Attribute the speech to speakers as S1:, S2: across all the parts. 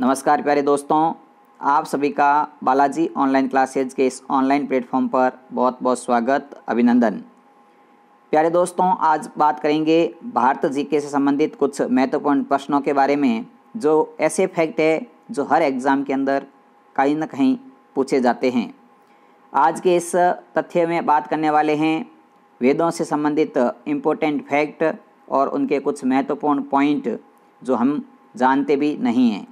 S1: नमस्कार प्यारे दोस्तों आप सभी का बालाजी ऑनलाइन क्लासेज के इस ऑनलाइन प्लेटफॉर्म पर बहुत बहुत स्वागत अभिनंदन प्यारे दोस्तों आज बात करेंगे भारत जीके से संबंधित कुछ महत्वपूर्ण प्रश्नों के बारे में जो ऐसे फैक्ट है जो हर एग्ज़ाम के अंदर कहीं ना कहीं पूछे जाते हैं आज के इस तथ्य में बात करने वाले हैं वेदों से संबंधित इम्पोर्टेंट फैक्ट और उनके कुछ महत्वपूर्ण पॉइंट जो हम जानते भी नहीं हैं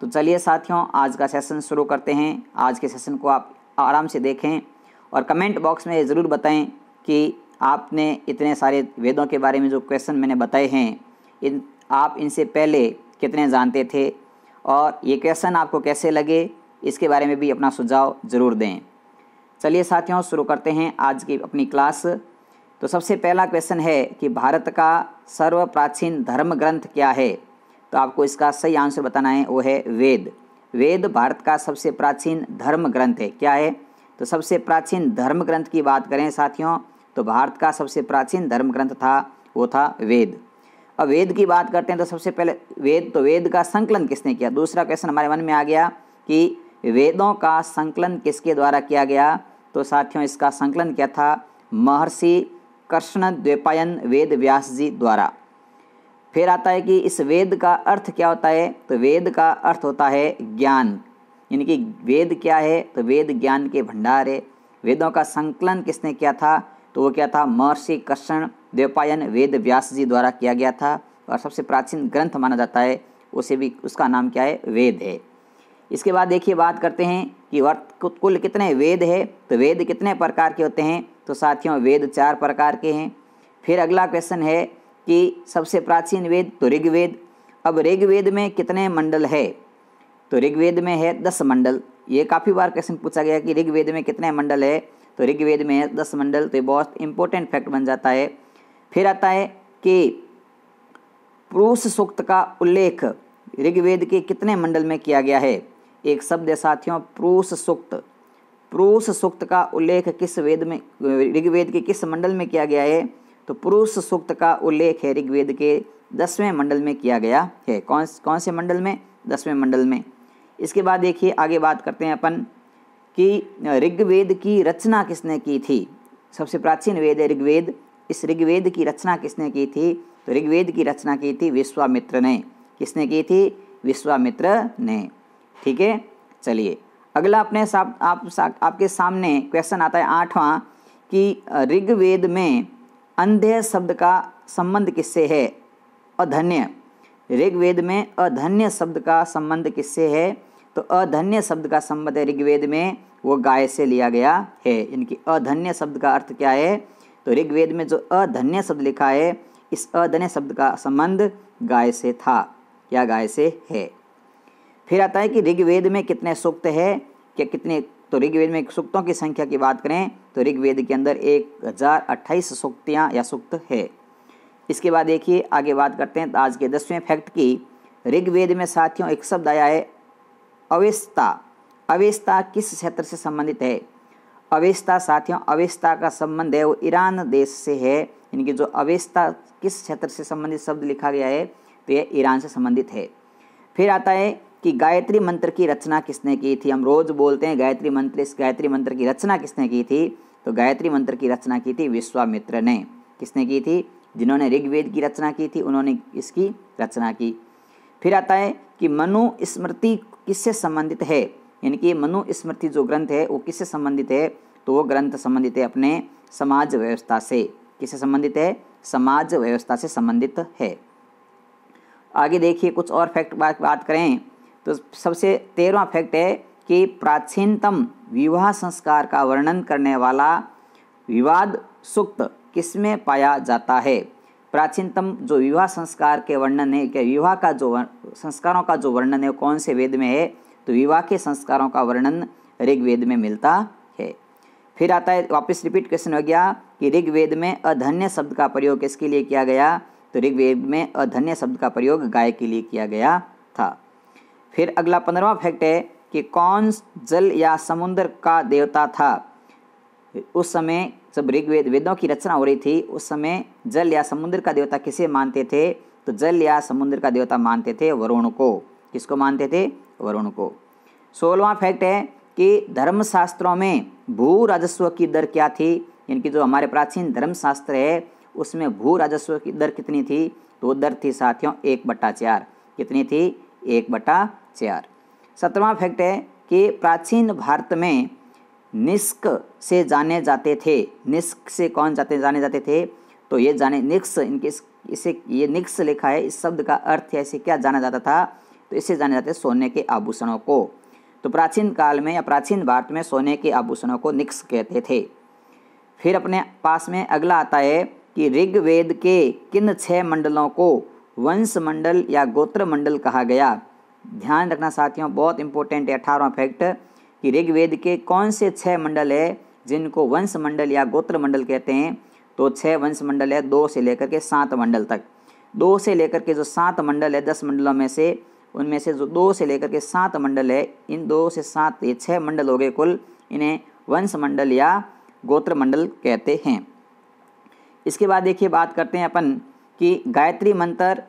S1: तो चलिए साथियों आज का सेशन शुरू करते हैं आज के सेशन को आप आराम से देखें और कमेंट बॉक्स में ज़रूर बताएं कि आपने इतने सारे वेदों के बारे में जो क्वेश्चन मैंने बताए हैं इन आप इनसे पहले कितने जानते थे और ये क्वेश्चन आपको कैसे लगे इसके बारे में भी अपना सुझाव ज़रूर दें चलिए साथियों शुरू करते हैं आज की अपनी क्लास तो सबसे पहला क्वेश्चन है कि भारत का सर्व प्राचीन धर्म ग्रंथ क्या है तो आपको इसका सही आंसर बताना है वो है वेद वेद भारत का सबसे प्राचीन धर्म ग्रंथ है क्या है तो सबसे प्राचीन धर्म ग्रंथ की बात करें साथियों तो भारत का सबसे प्राचीन धर्म ग्रंथ था वो था वेद अब वेद की बात करते हैं तो सबसे पहले वेद तो वेद का संकलन किसने किया दूसरा क्वेश्चन हमारे मन में आ गया कि वेदों का संकलन किसके द्वारा किया गया तो साथियों इसका संकलन किया था महर्षि कृष्ण द्वेपायन वेद व्यास जी द्वारा फिर आता है कि इस वेद का अर्थ क्या होता है तो वेद का अर्थ होता है ज्ञान यानी कि वेद क्या है तो वेद ज्ञान के भंडार है वेदों का संकलन किसने किया था तो वो क्या था महर्षि कर्षण देवपायन वेद व्यास जी द्वारा किया गया था और सबसे प्राचीन ग्रंथ माना जाता है उसे भी उसका नाम क्या है वेद है इसके बाद देखिए बात करते हैं कि वर्त कुल कितने वेद है तो वेद कितने प्रकार के होते हैं तो साथियों वेद चार प्रकार के हैं फिर अगला क्वेश्चन है कि सबसे प्राचीन वेद तो ऋग्वेद अब ऋग्वेद में कितने मंडल है तो ऋग्वेद में है दस मंडल ये काफ़ी बार क्वेश्चन पूछा गया कि ऋग्वेद में कितने मंडल है तो ऋग्वेद में है दस मंडल तो ये बहुत इंपॉर्टेंट फैक्ट बन जाता है फिर आता है कि पुरुष सूक्त का उल्लेख ऋग्वेद के कितने मंडल में किया गया है एक शब्द है साथियों पुरुष सूक्त पुरुष सूक्त का उल्लेख किस वेद में ऋग्वेद के किस मंडल में किया गया है तो पुरुष सूक्त का उल्लेख है ऋग्वेद के दसवें मंडल में किया गया है कौन कौन से मंडल में दसवें मंडल में इसके बाद देखिए आगे बात करते हैं अपन कि ऋग्वेद की रचना किसने की थी सबसे प्राचीन वेद है ऋग्वेद इस ऋग्वेद की रचना किसने की थी तो ऋग्वेद की रचना की थी विश्वामित्र ने किसने की थी विश्वामित्र ने ठीक है चलिए अगला अपने साथ आप आपके सामने क्वेश्चन आता है आठवां कि ऋग्वेद में अंधे शब्द का संबंध किससे है अधन्य ऋग्वेद में अधन्य शब्द का संबंध किससे है तो अधन्य शब्द का संबंध ऋग्वेद में वो गाय से लिया गया है इनकी अधन्य शब्द का अर्थ क्या है तो ऋग्वेद में जो अधन्य शब्द लिखा है इस अधन्य शब्द का संबंध गाय से था या गाय से है फिर आता है कि ऋग्वेद में कितने सूक्त है क्या कितने तो ऋग्वेद में सूक्तों की संख्या की बात करें तो ऋग्वेद के अंदर एक हज़ार अट्ठाईस सूक्तियाँ या सूक्त है इसके बाद देखिए आगे बात करते हैं आज के दसवें फैक्ट की ऋग्वेद में साथियों एक शब्द आया है अवेस्ता अवेस्ता किस क्षेत्र से संबंधित है अवेस्ता साथियों अवेस्ता का संबंध है वो ईरान देश से है इनकी जो अवेस्ता किस क्षेत्र से संबंधित शब्द लिखा गया है तो यह ईरान से संबंधित है फिर आता है कि गायत्री मंत्र की रचना किसने की थी हम रोज बोलते हैं गायत्री मंत्र इस गायत्री मंत्र की रचना किसने की थी तो गायत्री मंत्र की रचना की थी विश्वामित्र ने किसने की थी जिन्होंने ऋग्वेद की रचना की थी उन्होंने इसकी रचना की फिर आता है कि मनु स्मृति किससे संबंधित है यानी कि मनु स्मृति जो ग्रंथ है वो किससे संबंधित है तो वो ग्रंथ संबंधित है अपने समाज व्यवस्था से किससे संबंधित है समाज व्यवस्था से संबंधित है आगे देखिए कुछ और फैक्ट बात बात करें तो सबसे तेरहवा फैक्ट है के प्राचीनतम विवाह संस्कार का वर्णन करने वाला विवाद सूक्त किसमें पाया जाता है प्राचीनतम जो विवाह संस्कार के वर्णन है क्या विवाह का जो संस्कारों का जो वर्णन है कौन से वेद में है तो विवाह के संस्कारों का वर्णन ऋग्वेद में मिलता है फिर आता है वापस रिपीट क्वेश्चन हो गया कि ऋग्वेद में अधन्य शब्द का प्रयोग किसके लिए किया गया तो ऋग्वेद में अधन्य शब्द का प्रयोग गाय के लिए किया गया था फिर अगला पंद्रवा फैक्ट है कि कौन जल या समुद्र का देवता था उस समय जब ऋग्वेद वेदों की रचना हो रही थी उस समय जल या समुद्र का देवता किसे मानते थे तो जल या समुद्र का देवता मानते थे वरुण को किसको मानते थे वरुण को सोलवा फैक्ट है कि धर्मशास्त्रों में भू राजस्व की दर क्या थी यानी कि जो हमारे प्राचीन धर्मशास्त्र है उसमें भू राजस्व की दर कितनी थी तो दर थी साथियों एक बट्टा चार कितनी थी एक बट्टा चार सत्रवा फैक्ट है कि प्राचीन भारत में निस्क से जाने जाते थे निस्क से कौन जाते जाने जाते थे तो ये जाने निक्स इनके इसे ये निक्स लिखा है इस शब्द का अर्थ है इसे क्या जाना जाता था तो इसे जाने जाते सोने के आभूषणों को तो प्राचीन काल में या प्राचीन भारत में सोने के आभूषणों को निक्स कहते थे फिर अपने पास में अगला आता है कि ऋग्वेद के किन छह मंडलों को वंश मंडल या गोत्र मंडल कहा गया ध्यान रखना साथियों बहुत इंपॉर्टेंट है अठारहवा फैक्ट कि ऋग्वेद के कौन से छः मंडल है जिनको वंश मंडल या गोत्र मंडल कहते हैं तो छः वंश मंडल है दो से लेकर के सात मंडल तक दो से लेकर के जो सात मंडल है दस मंडलों में से उनमें से जो दो से लेकर के सात मंडल है इन दो से सात ये छः मंडल हो गए कुल इन्हें वंश मंडल या गोत्र मंडल कहते हैं इसके बाद देखिए बात करते हैं अपन कि गायत्री मंत्र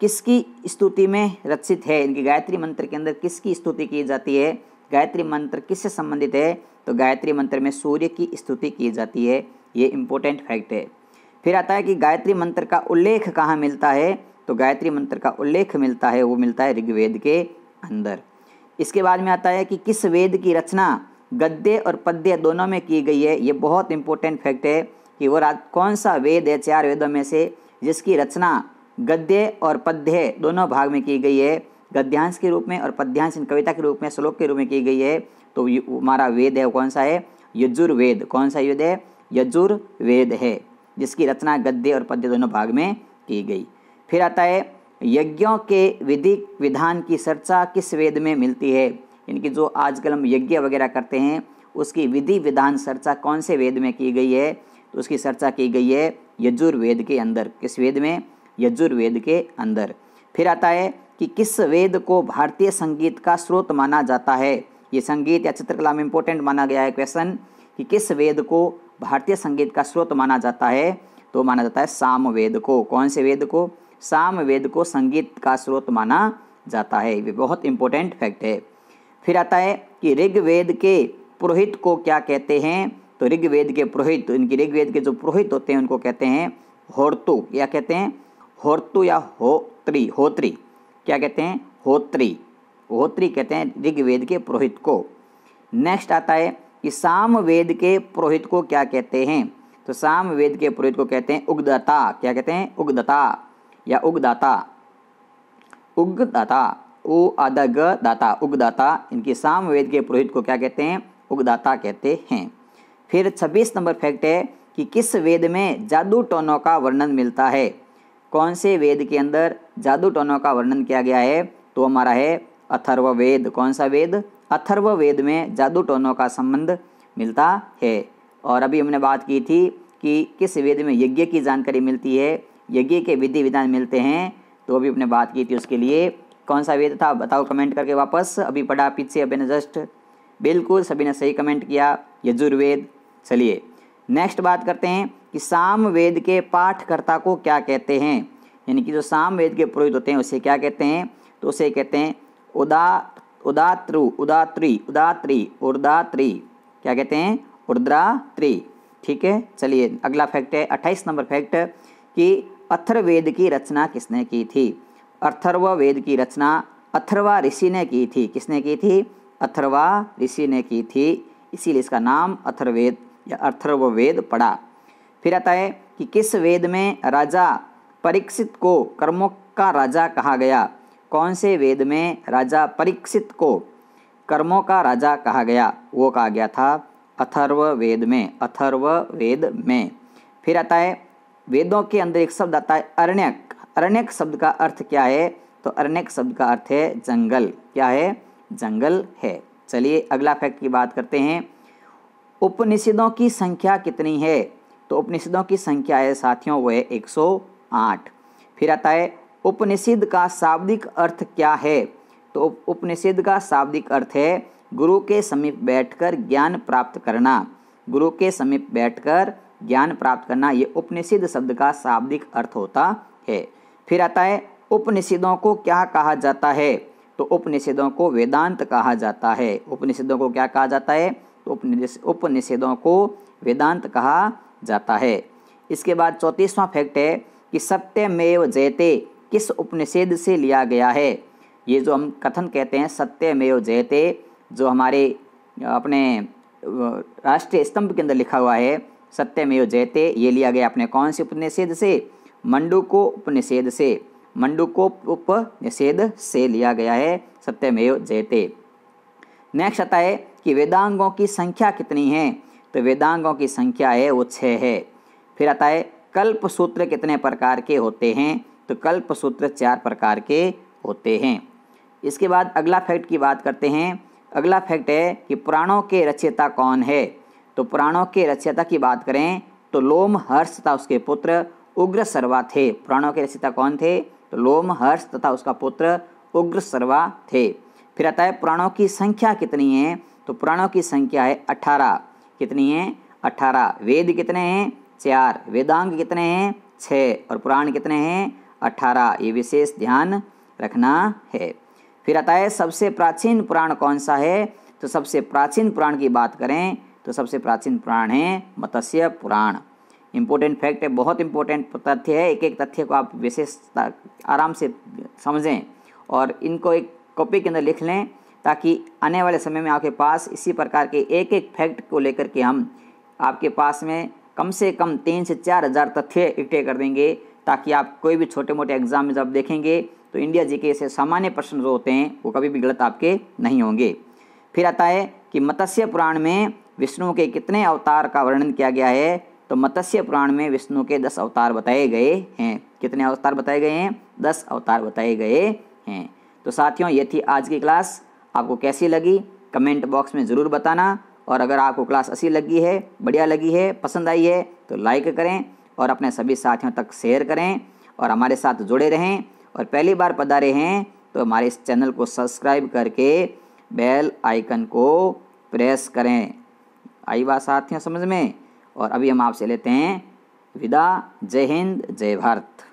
S1: किसकी स्तुति में रचित है इनकी गायत्री मंत्र के अंदर किसकी स्तुति की जाती है गायत्री मंत्र किससे संबंधित है तो गायत्री मंत्र में सूर्य की स्तुति की जाती है ये इम्पोर्टेंट फैक्ट है फिर आता है कि गायत्री मंत्र का उल्लेख कहाँ मिलता है तो गायत्री मंत्र का उल्लेख मिलता है वो मिलता है ऋग्वेद के अंदर इसके बाद में आता है कि किस वेद की रचना गद्य और पद्य दोनों में की गई है ये बहुत इंपॉर्टेंट फैक्ट है कि वो कौन सा वेद है चार वेदों में से जिसकी रचना गद्य और पद्य दोनों भाग में की गई है गद्यांश के रूप में और पद्यांश इन कविता के रूप में श्लोक के रूप में की गई है तो हमारा वेद है कौन सा है यजुर्वेद कौन सा युद्ध है यजुर्वेद है जिसकी रचना गद्य और पद्य दोनों भाग में की गई फिर आता है यज्ञों के विधि विधान की चर्चा किस वेद में मिलती है इनकी जो आजकल हम यज्ञ वगैरह करते हैं उसकी विधि विधान चर्चा कौन से वेद में की गई है तो उसकी चर्चा की गई है यजुर्वेद के अंदर किस वेद में यजुर्वेद के अंदर फिर आता है कि किस वेद को भारतीय संगीत का स्रोत माना जाता है ये संगीत या चित्रकला में इंपॉर्टेंट माना गया है क्वेश्चन कि किस वेद को भारतीय संगीत का स्रोत माना जाता है तो माना जाता है साम वेद को कौन से वेद को साम वेद को संगीत का स्रोत माना जाता है ये बहुत इंपॉर्टेंट फैक्ट है फिर आता है कि ऋग्वेद के पुरोहित को क्या कहते हैं तो ऋग्वेद के पुरोहित इनकी ऋग्वेद के जो पुरोहित होते हैं उनको कहते हैं होर्तु या कहते हैं होर्तु या होत्री होत्री क्या कहते हैं होत्री होत्री कहते हैं ऋग्वेद के पुरोहित को नेक्स्ट आता है कि सामवेद के पुरोहित को क्या कहते हैं तो सामवेद के पुरोहित को कहते हैं उगदाता क्या कहते हैं उगदता या उगदाता उगदाता उ अदग दाता उगदाता इनकी सामवेद के पुरोहित को क्या कहते हैं उगदाता कहते हैं फिर छब्बीस नंबर फैक्ट है कि किस वेद में जादू टोनों का वर्णन मिलता है कौन से वेद के अंदर जादू टोनों का वर्णन किया गया है तो हमारा है अथर्व वेद कौन सा वेद अथर्व वेद में जादू टोनों का संबंध मिलता है और अभी हमने बात की थी कि किस वेद में यज्ञ की जानकारी मिलती है यज्ञ के विधि विधान मिलते हैं तो अभी हमने बात की थी उसके लिए कौन सा वेद था बताओ कमेंट करके वापस अभी पढ़ा पीछे अभी ने जस्ट बिल्कुल सभी ने सही कमेंट किया यजुर्वेद चलिए नेक्स्ट बात करते हैं कि सामवेद के पाठकर्ता को क्या कहते हैं यानी कि जो वेद के पुरोहित होते हैं उसे क्या कहते हैं तो उसे कहते हैं उदा उदात्रु उदात्री उदात्री उर्दात्री क्या कहते हैं उर्द्रात्री ठीक है चलिए अगला फैक्ट है अट्ठाईस नंबर फैक्ट कि अथर्वेद की रचना किसने की थी अथर्व वेद की रचना अथर्वा ऋषि ने की थी किसने की थी अथर्वा ऋषि ने की थी इसीलिए इसका नाम अथर्वेद या अथर्ववेद पड़ा फिर आता है कि किस वेद में राजा परीक्षित को कर्मों का राजा कहा गया कौन से वेद में राजा परीक्षित को कर्मों का राजा कहा गया वो कहा गया था अथर्व वेद में अथर्व वेद में फिर आता है वेदों के अंदर एक शब्द आता है अरण्यक अरण्यक शब्द का अर्थ क्या है तो अरण्यक शब्द का अर्थ है जंगल क्या है जंगल है चलिए अगला फैक्ट की बात करते हैं उपनिषदों की संख्या कितनी है तो उपनिषदों की संख्या है साथियों वह 108 फिर आता है उपनिषद का शाब्दिक अर्थ क्या है तो उपनिषद का शाब्दिक अर्थ है गुरु के समीप बैठकर ज्ञान प्राप्त करना गुरु के समीप बैठकर ज्ञान प्राप्त करना ये उपनिषद शब्द का शाब्दिक अर्थ होता है फिर आता है उपनिषदों को क्या कहा जाता है तो उपनिषदों को वेदांत कहा जाता है उपनिषदों को क्या कहा जाता है तो उपनिषदों को वेदांत कहा जाता है इसके बाद चौंतीसवां फैक्ट है कि सत्यमेव जयते किस उपनिषेद से लिया गया है ये जो हम कथन कहते हैं सत्यमेव जयते जो हमारे अपने राष्ट्रीय स्तंभ के अंदर लिखा हुआ है सत्यमेव जयते ये लिया गया अपने कौन से उपनिषेद से मंडूको उपनिषेद से मंडूको उपनिषेद से लिया गया है सत्यमेव जयते नेक्स्ट आता है कि वेदांगों की संख्या कितनी है तो वेदांगों की संख्या है वो छः है फिर आता है कल्प सूत्र कितने प्रकार के होते हैं तो कल्प सूत्र चार प्रकार के होते हैं इसके बाद अगला फैक्ट की बात करते हैं अगला फैक्ट है कि पुराणों के रचयिता कौन है तो पुराणों के रचयिता की बात करें तो लोम हर्ष तथा उसके पुत्र उग्र सर्वा थे पुराणों के रचयिता कौन थे तो लोम हर्ष तथा उसका पुत्र उग्र सर्वा थे फिर आता है पुराणों की संख्या कितनी है तो पुराणों की संख्या है अठारह कितनी हैं अठारह वेद कितने हैं चार वेदांग कितने हैं छः और पुराण कितने हैं अठारह ये विशेष ध्यान रखना है फिर आता है सबसे प्राचीन पुराण कौन सा है तो सबसे प्राचीन पुराण की बात करें तो सबसे प्राचीन पुराण है मत्स्य पुराण इम्पोर्टेंट फैक्ट है बहुत इम्पोर्टेंट तथ्य है एक एक तथ्य को आप विशेषता आराम से समझें और इनको एक कॉपी के अंदर लिख लें ताकि आने वाले समय में आपके पास इसी प्रकार के एक एक फैक्ट को लेकर के हम आपके पास में कम से कम तीन से चार हज़ार तथ्य इकट्ठे कर देंगे ताकि आप कोई भी छोटे मोटे एग्जाम में जब देखेंगे तो इंडिया जी के ऐसे सामान्य प्रश्न जो होते हैं वो कभी भी गलत आपके नहीं होंगे फिर आता है कि मत्स्य पुराण में विष्णु के कितने अवतार का वर्णन किया गया है तो मत्स्य पुराण में विष्णु के दस अवतार बताए गए हैं कितने अवतार बताए गए हैं दस अवतार बताए गए हैं तो साथियों ये थी आज की क्लास आपको कैसी लगी कमेंट बॉक्स में ज़रूर बताना और अगर आपको क्लास अच्छी लगी है बढ़िया लगी है पसंद आई है तो लाइक करें और अपने सभी साथियों तक शेयर करें और हमारे साथ जुड़े रहें और पहली बार पधारे हैं तो हमारे इस चैनल को सब्सक्राइब करके बेल आइकन को प्रेस करें आई बात साथियों समझ में और अभी हम आपसे लेते हैं विदा जय हिंद जय भारत